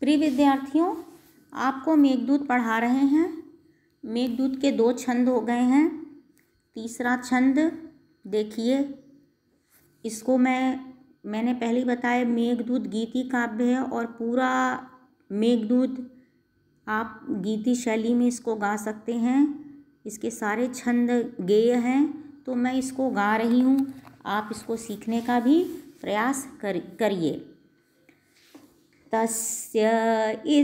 प्रिय विद्यार्थियों आपको मेघदूत पढ़ा रहे हैं मेघदूत के दो छंद हो गए हैं तीसरा छंद देखिए इसको मैं मैंने पहले बताया मेघदूत गीति काव्य है और पूरा मेघदूत आप गीति शैली में इसको गा सकते हैं इसके सारे छंद गेय हैं तो मैं इसको गा रही हूँ आप इसको सीखने का भी प्रयास कर करिए तस्य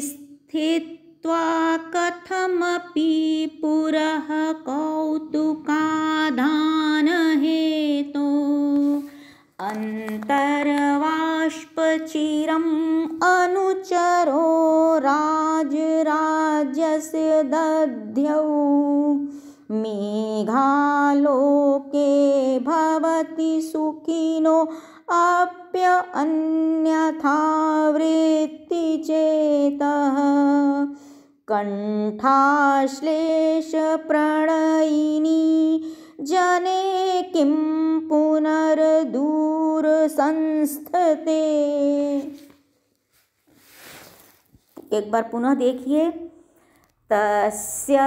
स्थित्वा कथमपि पुरः कौतुकाधानहेतो अन्तर्वाष्पचिरम् अनुचरो राजराजस्य दध्यौ मेघालोके भवति सुखिनो आप्य अन्यथावृत्ति वृत्ति चेतः प्रणयिनी जने किं पुनर्दूरसंस्थते एक बार पुनः देखिए तस्य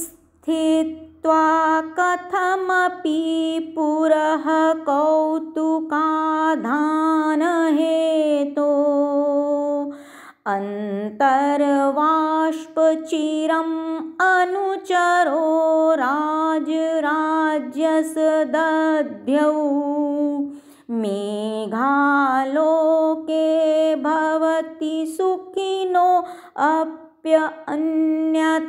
स्थित त्वा कौतुकाधान पुरः कौतुकाधानहेतो अन्तर्वाष्पचिरम् अनुचरो राजराज्यसदध्यौ मेघालोके भवति सुखिनो अप अन्यथावृत्ति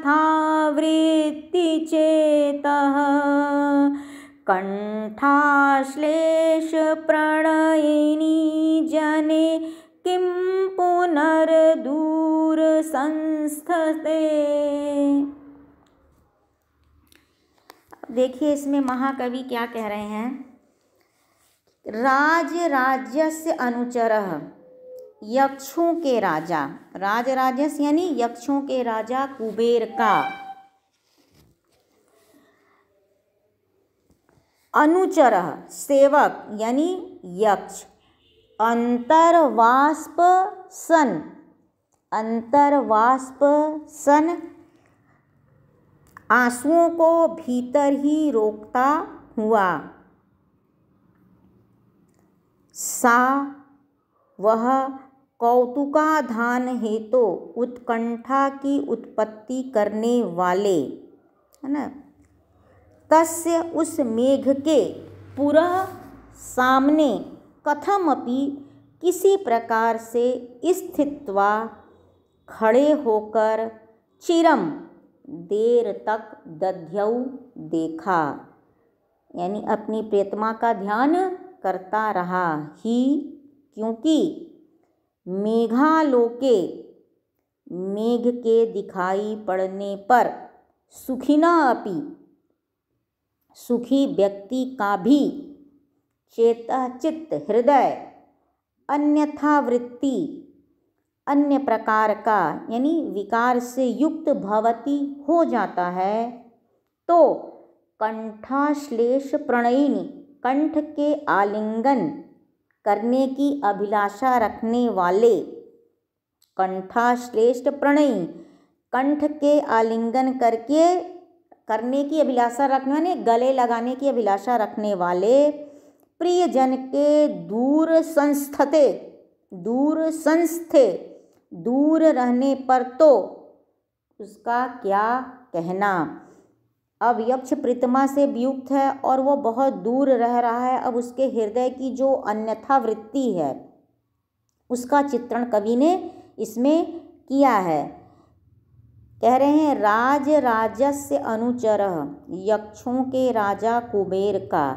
अन्यथा वृत्तिचेतः प्रणयिनी जने किं पुनर्दूरसंस्थते देखिए इसमें महाकवि क्या कह रहे हैं राज राज्यस्य अनुचरः यक्षों के राजा राज राजस यानी यक्षों के राजा कुबेर का अनुचर सेवक यानी यक्ष अंतर्वास्प सन अंतर्वास्प सन आंसुओं को भीतर ही रोकता हुआ सा वह कौतुकाधान हेतु तो उत्कंठा की उत्पत्ति करने वाले है ना तस्य उस मेघ के पुरा सामने कथमपि किसी प्रकार से स्थित्वा खड़े होकर चिरम देर तक दध्यऊ देखा यानी अपनी प्रेतमा का ध्यान करता रहा ही क्योंकि मेघालोके मेघ के दिखाई पड़ने पर सुखिना अपि सुखी व्यक्ति का भी चेता चित्त हृदय अन्यथा वृत्ति अन्य प्रकार का यानी विकार से युक्त भवती हो जाता है तो कंठाश्लेष प्रणयिनी कंठ के आलिंगन करने की अभिलाषा रखने वाले कंठाश्रेष्ठ प्रणयी कंठ के आलिंगन करके करने की अभिलाषा रखने वाले गले लगाने की अभिलाषा रखने वाले प्रियजन के दूर संस्थते दूर संस्थे दूर रहने पर तो उसका क्या कहना अब यक्ष प्रतिमा से वियुक्त है और वो बहुत दूर रह रहा है अब उसके हृदय की जो अन्यथा वृत्ति है उसका चित्रण कवि ने इसमें किया है कह रहे हैं राज राजस्य अनुचर यक्षों के राजा कुबेर का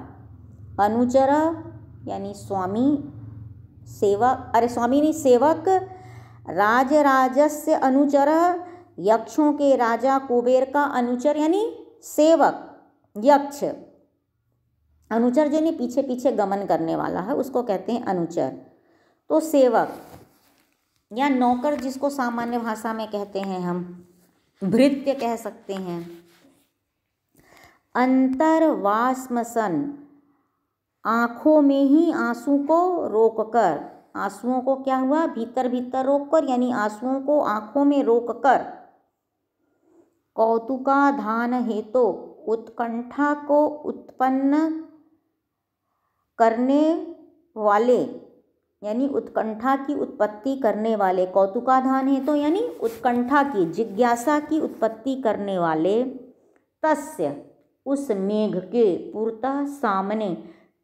अनुचर यानी स्वामी सेवक अरे स्वामी नहीं सेवक राज राजस्य अनुचर यक्षों के राजा कुबेर का अनुचर यानी सेवक यक्ष अनुचर जो नहीं पीछे पीछे गमन करने वाला है उसको कहते हैं अनुचर तो सेवक या नौकर जिसको सामान्य भाषा में कहते हैं हम भृत्य कह सकते हैं अंतर्वास्मसन आँखों में ही आंसू को रोककर आंसुओं को क्या हुआ भीतर भीतर रोककर यानी आंसुओं को आंखों में रोककर कौतुकाधान हेतु उत्कंठा को उत्पन्न करने वाले यानी उत्कंठा की उत्पत्ति करने वाले कौतुकाधान हेतु तो यानी उत्कंठा की जिज्ञासा की उत्पत्ति करने वाले तस्य उस मेघ के पूर्तः सामने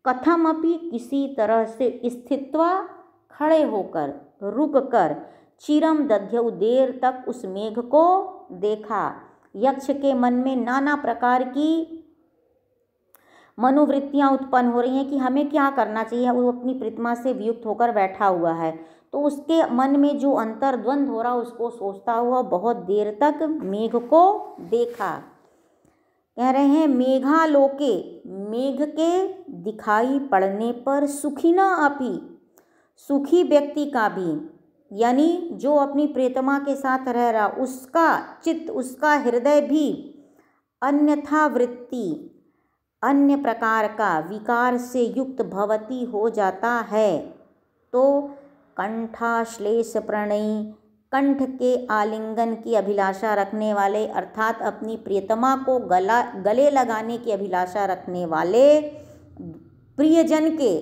कथमपि किसी तरह से स्थित्वा खड़े होकर रुक कर चिरम दध्यु देर तक उस मेघ को देखा यक्ष के मन में नाना प्रकार की मनोवृत्तियाँ उत्पन्न हो रही हैं कि हमें क्या करना चाहिए वो अपनी प्रतिमा से वियुक्त होकर बैठा हुआ है तो उसके मन में जो अंतर द्वंद्व हो रहा उसको सोचता हुआ बहुत देर तक मेघ को देखा कह रहे हैं मेघालोके मेघ के दिखाई पड़ने पर सुखी ना अपी सुखी व्यक्ति का भी यानी जो अपनी प्रियतमा के साथ रह रहा उसका चित्त उसका हृदय भी अन्यथा वृत्ति अन्य प्रकार का विकार से युक्त भवती हो जाता है तो कंठाश्लेष प्रणयी कंठ के आलिंगन की अभिलाषा रखने वाले अर्थात अपनी प्रियतमा को गला गले लगाने की अभिलाषा रखने वाले प्रियजन के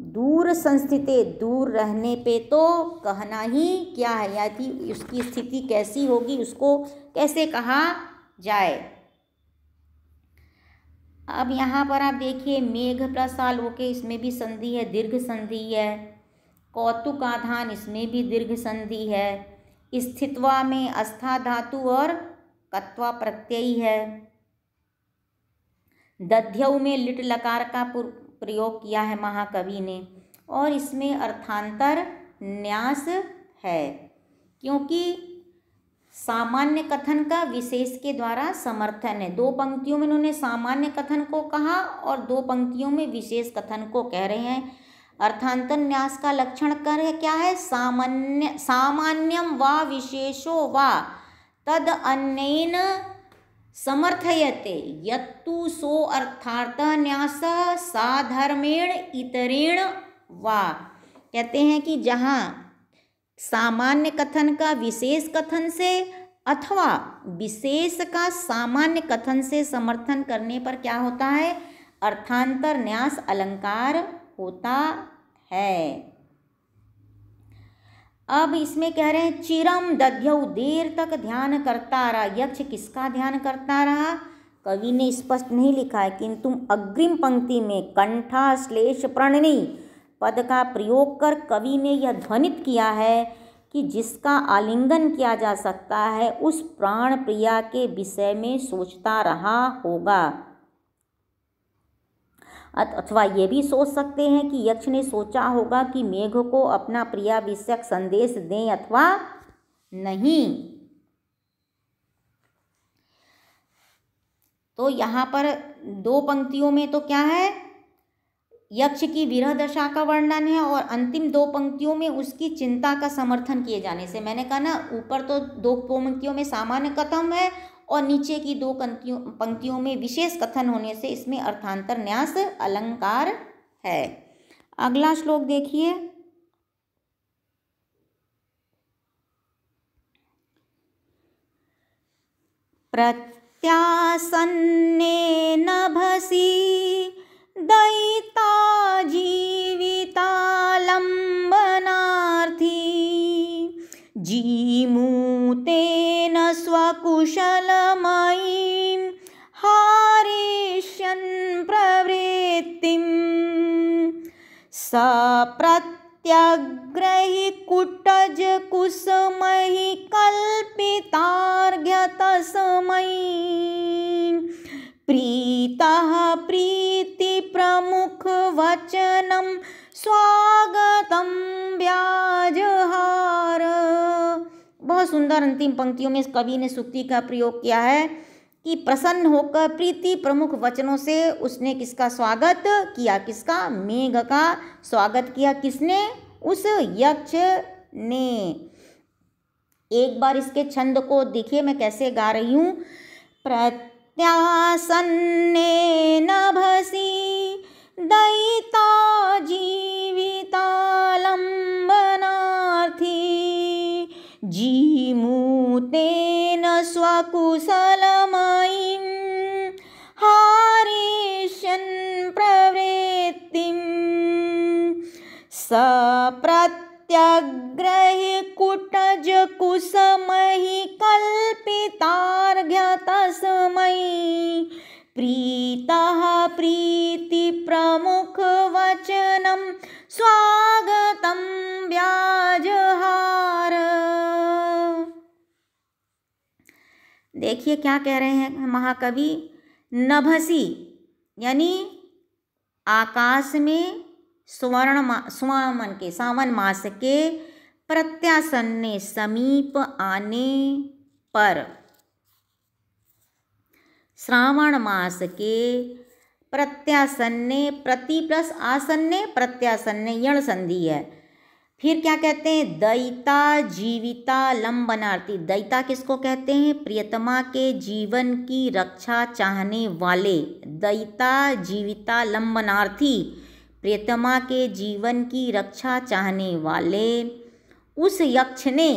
दूर संस्थिते दूर रहने पे तो कहना ही क्या है या कि उसकी स्थिति कैसी होगी उसको कैसे कहा जाए अब यहाँ पर आप देखिए मेघ प्रसाल ओके इसमें भी संधि है दीर्घ संधि है कौतुक आधान इसमें भी दीर्घ संधि है स्थित्वा में अस्था धातु और कत्वा प्रत्ययी है दध्यऊ में लिट लकार का प्रयोग किया है महाकवि ने और इसमें अर्थांतर न्यास है क्योंकि सामान्य कथन का विशेष के द्वारा समर्थन है दो पंक्तियों में उन्होंने सामान्य कथन को कहा और दो पंक्तियों में विशेष कथन को कह रहे हैं अर्थांतर न्यास का लक्षण कर है क्या है सामान्य सामान्यम व विशेषो व तद अन्यन समर्थयते यत्तु सो अर्थार्थ न्यास साधर्मेण इतरेण वा कहते हैं कि जहाँ सामान्य कथन का विशेष कथन से अथवा विशेष का सामान्य कथन से समर्थन करने पर क्या होता है अर्थांतर न्यास अलंकार होता है अब इसमें कह रहे हैं चिरम दध्यऊ देर तक ध्यान करता रहा यक्ष किसका ध्यान करता रहा कवि ने स्पष्ट नहीं लिखा है किंतु अग्रिम पंक्ति में कंठा श्लेष प्रणनी पद का प्रयोग कर कवि ने यह ध्वनित किया है कि जिसका आलिंगन किया जा सकता है उस प्राण प्रिया के विषय में सोचता रहा होगा अथवा ये भी सोच सकते हैं कि यक्ष ने सोचा होगा कि मेघ को अपना प्रिया विषयक संदेश दें अथवा नहीं तो यहाँ पर दो पंक्तियों में तो क्या है यक्ष की विरह दशा का वर्णन है और अंतिम दो पंक्तियों में उसकी चिंता का समर्थन किए जाने से मैंने कहा ना ऊपर तो दो पंक्तियों में सामान्य कथम है और नीचे की दो पंक्तियों में विशेष कथन होने से इसमें अर्थांतर न्यास अलंकार है अगला श्लोक देखिए प्रत्यासन्ने नभसि दयिता लंबनार्थी जीमूते कुशलमयीं हारिष्यन् प्रवृत्तिं स प्रत्यग्रहिकुटजकुसमयि कुटज प्रीतः प्रीतिप्रमुखवचनं स्वागतं व्याजहा बहुत सुंदर अंतिम पंक्तियों में इस कवि ने सुक्ति का प्रयोग किया है कि प्रसन्न होकर प्रीति प्रमुख वचनों से उसने किसका स्वागत किया किसका मेघ का स्वागत किया किसने उस यक्ष ने एक बार इसके छंद को देखिए मैं कैसे गा रही हूँ प्रत्यासन्ने नभसी दयिता जी मूतेन स्वकुशलमयीं हारिष्यन् प्रवृत्तिं स प्रत्यग्रहि कुटजकुसमयी प्रीतः प्रीतिप्रमुखवचनं स्वागतं व्याजहार देखिए क्या कह रहे हैं महाकवि नभसी यानी आकाश में स्वर्ण स्वर्ण स्वामन के सावन मास के प्रत्यासन्न समीप आने पर श्रावण मास के प्रत्यासन्ने प्रति प्लस आसन्ने प्रत्यासन्ने यण संधि है फिर क्या कहते हैं दयिता जीविता लंबनार्थी दयिता किसको कहते हैं प्रियतमा के जीवन की रक्षा चाहने वाले दयिता जीविता लंबनार्थी प्रियतमा के जीवन की रक्षा चाहने वाले उस यक्ष ने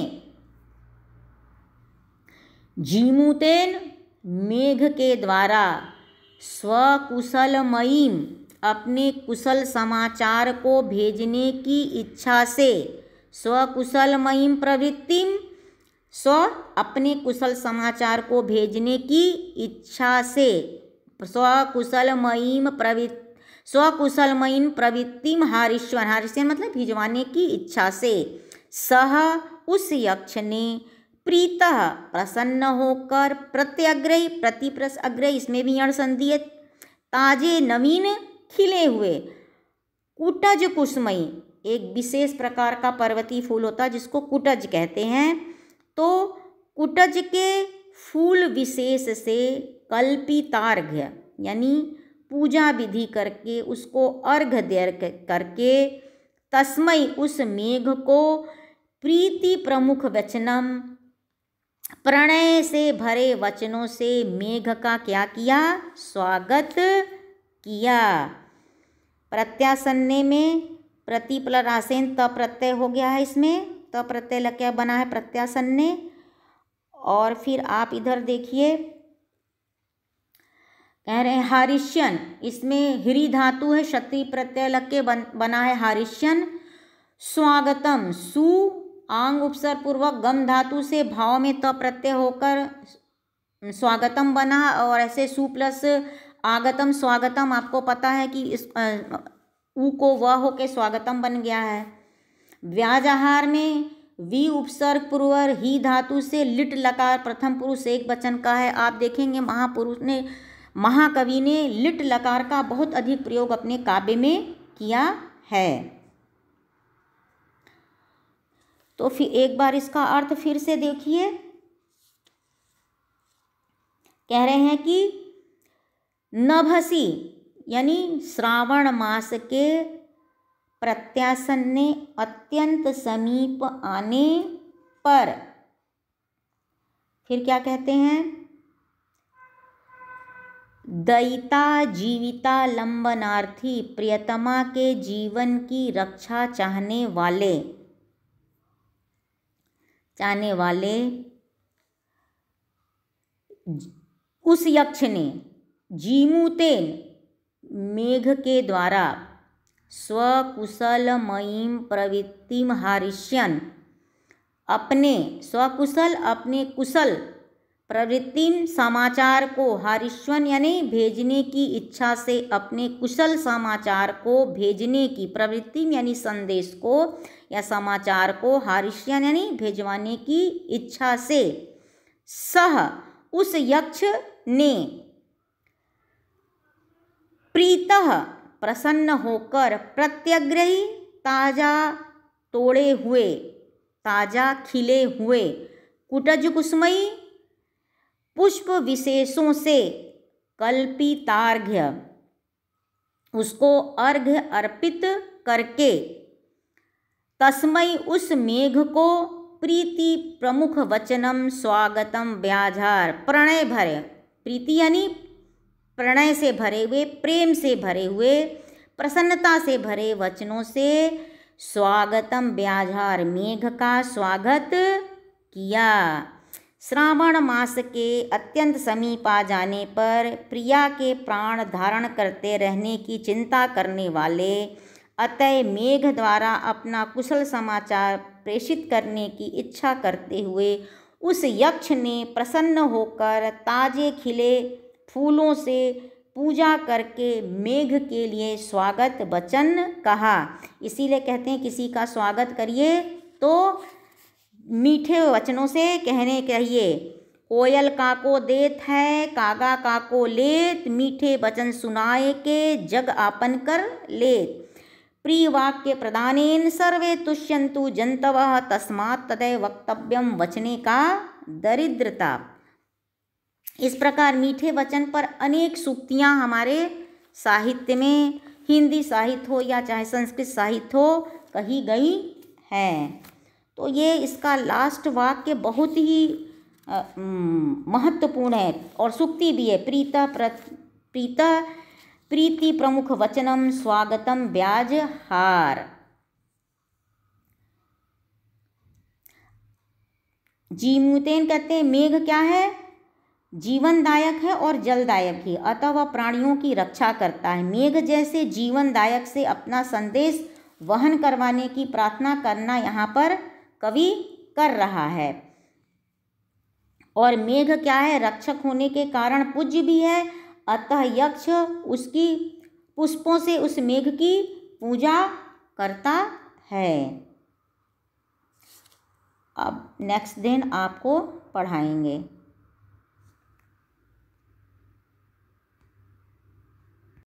जीमूतेन मेघ के द्वारा स्वकुशलमयीम अपने कुशल समाचार को भेजने की इच्छा से स्वकुशल मयिम प्रवृत्तिम स्व अपने कुशल समाचार को भेजने की इच्छा से स्वकुशल मयिम प्रवृत्ति स्वकुशल मयिम प्रवृत्तिम हारिश्वर हारिश्वर मतलब भिजवाने की इच्छा से सह उस यक्ष ने प्रीत प्रसन्न होकर प्रत्यग्रही प्रतिप्रस अग्रही इसमें भी अण संधि ताजे नवीन खिले हुए कुटज कुसमई एक विशेष प्रकार का पर्वती फूल होता है जिसको कुटज कहते हैं तो कुटज के फूल विशेष से कल्पितार्घ्य यानी पूजा विधि करके उसको अर्घ्य दे करके तस्मय उस मेघ को प्रीति प्रमुख वचनम प्रणय से भरे वचनों से मेघ का क्या किया स्वागत किया प्रत्यासन्ने में प्रति प्लस त प्रत्यय हो गया है इसमें त प्रत्यय लग क्या बना है प्रत्यासन्ने और फिर आप इधर देखिए कह रहे हैं हारिश्यन इसमें हिरी धातु है क्षति प्रत्यय लग के बन, बना है हारिश्यन स्वागतम सु आंग उपसर पूर्वक गम धातु से भाव में त प्रत्यय होकर स्वागतम बना और ऐसे सु प्लस आगतम स्वागतम आपको पता है कि इस ऊ को व हो के स्वागतम बन गया है आहार में वी उपसर्ग पूर्वर ही धातु से लिट लकार प्रथम पुरुष एक वचन का है आप देखेंगे महापुरुष ने महाकवि ने लिट लकार का बहुत अधिक प्रयोग अपने काव्य में किया है तो फिर एक बार इसका अर्थ फिर से देखिए कह रहे हैं कि नभसी यानी श्रावण मास के प्रत्यासन ने अत्यंत समीप आने पर फिर क्या कहते हैं दयिता जीविता लंबनार्थी प्रियतमा के जीवन की रक्षा चाहने वाले चाहने वाले उस यक्ष ने जीमूतेन मेघ के द्वारा स्वकुशलमयी प्रवृत्तिम हारिष्यन अपने स्वकुशल अपने कुशल प्रवृत्तिम समाचार को हारिश्वन यानी भेजने की इच्छा से अपने कुशल समाचार को भेजने की प्रवृत्तिम यानी संदेश को या समाचार को हारिश्यन यानी भेजवाने की इच्छा से सह उस यक्ष ने प्रीत प्रसन्न होकर प्रत्यग्रही ताजा तोड़े हुए ताजा खिले हुए कुटज कुसमयी पुष्प विशेषों से कल्पितार्घ्य उसको अर्घ्य अर्पित करके तस्मय उस मेघ को प्रीति प्रमुख वचनम स्वागतम व्याजार प्रणय भरे प्रीति यानी प्रणय से भरे हुए प्रेम से भरे हुए प्रसन्नता से भरे वचनों से स्वागतम ब्याजार मेघ का स्वागत किया श्रावण मास के अत्यंत समीप आ जाने पर प्रिया के प्राण धारण करते रहने की चिंता करने वाले अतय मेघ द्वारा अपना कुशल समाचार प्रेषित करने की इच्छा करते हुए उस यक्ष ने प्रसन्न होकर ताजे खिले फूलों से पूजा करके मेघ के लिए स्वागत वचन कहा इसीलिए कहते हैं किसी का स्वागत करिए तो मीठे वचनों से कहने कहिए कोयल काको देत है कागा काको लेत मीठे वचन सुनाए के जग आपन कर लेत प्रियवाक्य प्रदानेन सर्वे तुष्यंतु जंतव तस्मात् तदय वक्तव्यम वचने का दरिद्रता इस प्रकार मीठे वचन पर अनेक सूक्तियाँ हमारे साहित्य में हिंदी साहित्य हो या चाहे संस्कृत साहित्य हो कही गई हैं तो ये इसका लास्ट वाक्य बहुत ही महत्वपूर्ण है और सुक्ति भी है प्र प्रीता प्रीति प्रमुख वचनम स्वागतम ब्याज हार जी मुतेन कहते हैं मेघ क्या है जीवनदायक है और जलदायक भी अतः वह प्राणियों की रक्षा करता है मेघ जैसे जीवनदायक से अपना संदेश वहन करवाने की प्रार्थना करना यहाँ पर कवि कर रहा है और मेघ क्या है रक्षक होने के कारण पूज्य भी है अतः यक्ष उसकी पुष्पों से उस मेघ की पूजा करता है अब नेक्स्ट दिन आपको पढ़ाएंगे